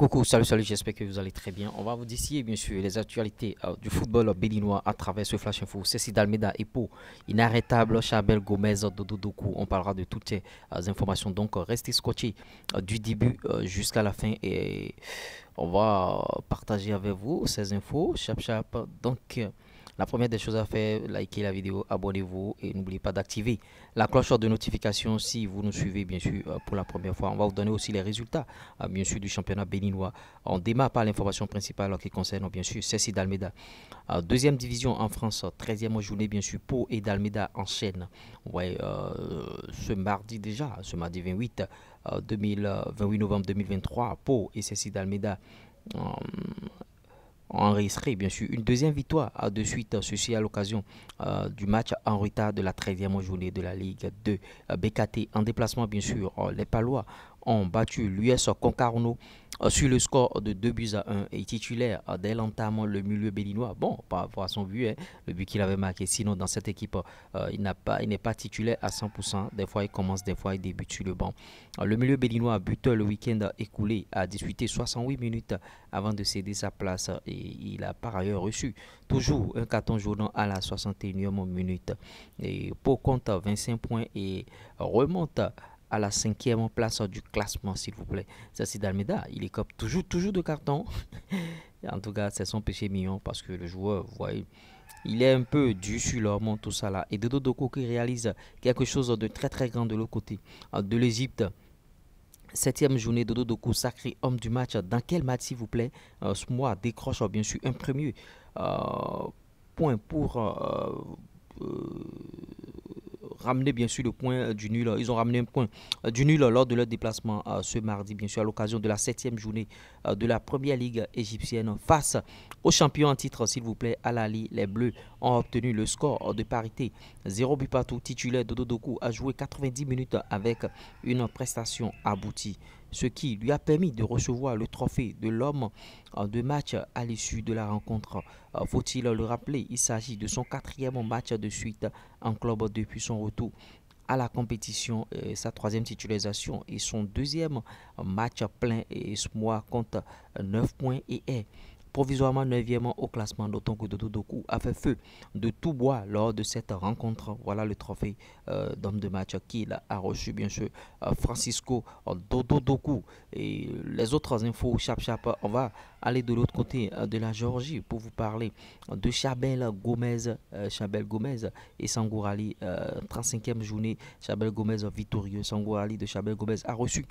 Coucou, salut, salut, j'espère que vous allez très bien. On va vous dissier bien sûr, les actualités euh, du football béninois à travers ce Flash Info. Cécile d'Almeda, Epo, Inarrêtable, Chabel Gomez, Dododoku, On parlera de toutes ces euh, informations. Donc, euh, restez scotchés du début jusqu'à la fin et on va partager avec vous ces infos. Chap, Donc, la première des choses à faire, likez la vidéo, abonnez-vous et n'oubliez pas d'activer la cloche de notification si vous nous suivez, bien sûr, euh, pour la première fois. On va vous donner aussi les résultats, euh, bien sûr, du championnat béninois. On démarre par l'information principale qui concerne, bien sûr, Cécile d'Almeda euh, Deuxième division en France, 13e journée, bien sûr, Pau et d'Almeda enchaînent. Ouais, ce mardi déjà, ce mardi 28, 28 novembre 2023, Pau et Cécile d'Almeda enregistré bien sûr une deuxième victoire à euh, de suite, euh, ceci à l'occasion euh, du match en retard de la 13e journée de la Ligue 2 BKT en déplacement bien sûr. Les Palois ont battu l'US Concarneau euh, sur le score de 2 buts à 1 et titulaire euh, dès l'entame le milieu béninois. Bon, par rapport à son but, hein, le but qu'il avait marqué. Sinon, dans cette équipe, euh, il n'a pas, il n'est pas titulaire à 100%. Des fois, il commence, des fois, il débute sur le banc. Le milieu béninois buteur le week-end écoulé a disputé 68 minutes avant de céder sa place et il a par ailleurs reçu toujours un carton jaune à la 61e minute. Et pour compte 25 points et remonte à la cinquième place du classement, s'il vous plaît. C'est Dalmeda. Il est écope toujours, toujours de carton. en tout cas, c'est son péché mignon parce que le joueur, voyez, il est un peu du sur leur monde, tout ça là. Et Dodo Doko qui réalise quelque chose de très, très grand de l'autre côté, euh, de l'egypte Septième journée, Dodo Doko sacré homme du match. Dans quel match, s'il vous plaît, ce euh, mois décroche bien sûr un premier euh, point pour ramené bien sûr le point euh, du nul. Euh, ils ont ramené un point euh, du nul lors de leur déplacement ce mardi, bien sûr, à l'occasion de la septième journée de la première ligue égyptienne face au champion en titre, s'il vous plaît, Al Les Bleus ont obtenu le score de parité Zéro but partout. Titulaire Dodo Dodoku a joué 90 minutes avec une prestation aboutie ce qui lui a permis de recevoir le trophée de l'homme en euh, deux matchs à l'issue de la rencontre. Euh, faut-il le rappeler, il s'agit de son quatrième match de suite en club depuis son retour à la compétition, euh, sa troisième titularisation et son deuxième match plein et ce mois compte 9 points et est provisoirement 9e au classement, d'autant que a fait feu de tout bois lors de cette rencontre. Voilà le trophée euh, d'homme de match qu'il a reçu, bien sûr, euh, Francisco Dododoku. Et les autres infos, chap chap, on va aller de l'autre côté euh, de la Géorgie pour vous parler de Chabel Gomez, Chabelle Chabel Gomez et Sangourali, 35e journée, Chabel Gomez victorieux, Sangourali de Chabel Gomez a reçu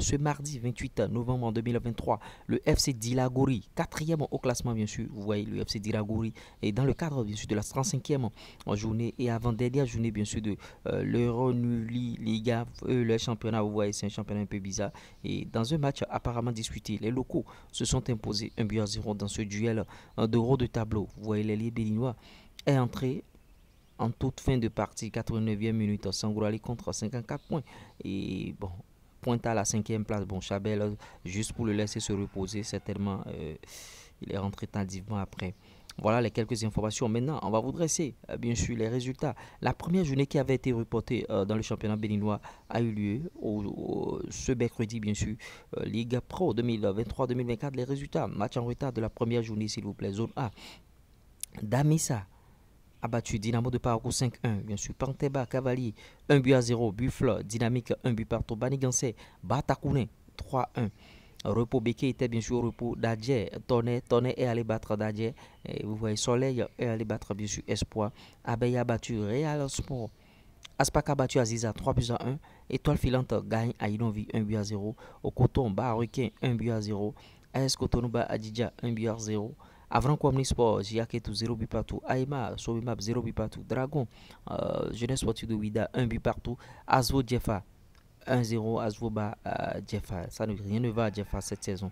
ce mardi 28 novembre 2023 le FC Dilagori, 4e au classement, bien sûr, vous voyez l'UFC Diragouri et dans le cadre, bien sûr, de la 35e journée et avant-dernière journée, bien sûr, de euh, l'Euronuli Liga, euh, le championnat, vous voyez, c'est un championnat un peu bizarre. Et dans un match apparemment disputé, les locaux se sont imposés un but à zéro dans ce duel euh, d'euros de tableau. Vous voyez, les Libérinois est entré en toute fin de partie, 89e minute, Sangourali contre 54 points. Et bon, pointe à la cinquième place. Bon, Chabel, euh, juste pour le laisser se reposer, certainement. Euh il est rentré tardivement après. Voilà les quelques informations. Maintenant, on va vous dresser, euh, bien sûr, les résultats. La première journée qui avait été reportée euh, dans le championnat béninois a eu lieu au, ce mercredi, bien sûr. Euh, Ligue Pro 2023-2024, les résultats. Match en retard de la première journée, s'il vous plaît. Zone A. Damissa abattu Dynamo de Parakou 5-1, bien sûr. Panteba, Cavalier, 1 but à 0. Buffle, Dynamique, 1 but partout. Banigansé, Batakouné, 3-1. Repos Béké était bien sûr au repos d'Adjé. Tonnet, Tonnet est allé battre d'Adjé. Vous voyez, Soleil est allé battre bien sûr Espoir. Abeya a battu Real Sport. Aspaka a battu Aziza 3 plus à 1. Étoile filante gagne à Inonvi 1 but à 0. Au coton, 1 but à 0. AS Adidja 1 but à 0. Avran Kwamni Sport, 0 but partout. Aima, Sobimab 0 but partout. Dragon, euh, Jeunesse Sportive de Ouida 1 but partout. Azvo Djefa 1-0 à Zvoba, à Jeffa. Ça ne, rien ne va à Jeffa cette saison.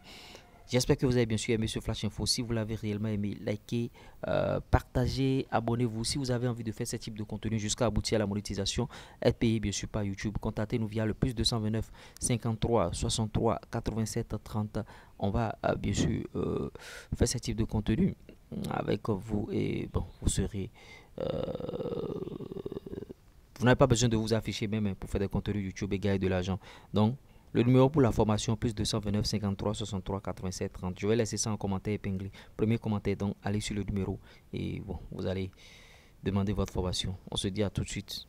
J'espère que vous avez bien sûr aimé ce Flash Info. Si vous l'avez réellement aimé, likez, euh, partagez, abonnez-vous. Si vous avez envie de faire ce type de contenu jusqu'à aboutir à la monétisation, être payé bien sûr par YouTube. Contactez-nous via le plus 229 53 63 87 30. On va euh, bien sûr euh, faire ce type de contenu avec vous et bon, vous serez vous n'avez pas besoin de vous afficher même pour faire des contenus YouTube et gagner de l'argent. Donc, le numéro pour la formation, plus 229 53 63 87 30. Je vais laisser ça en commentaire épinglé. Premier commentaire, donc allez sur le numéro et bon, vous allez demander votre formation. On se dit à tout de suite.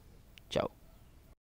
Ciao.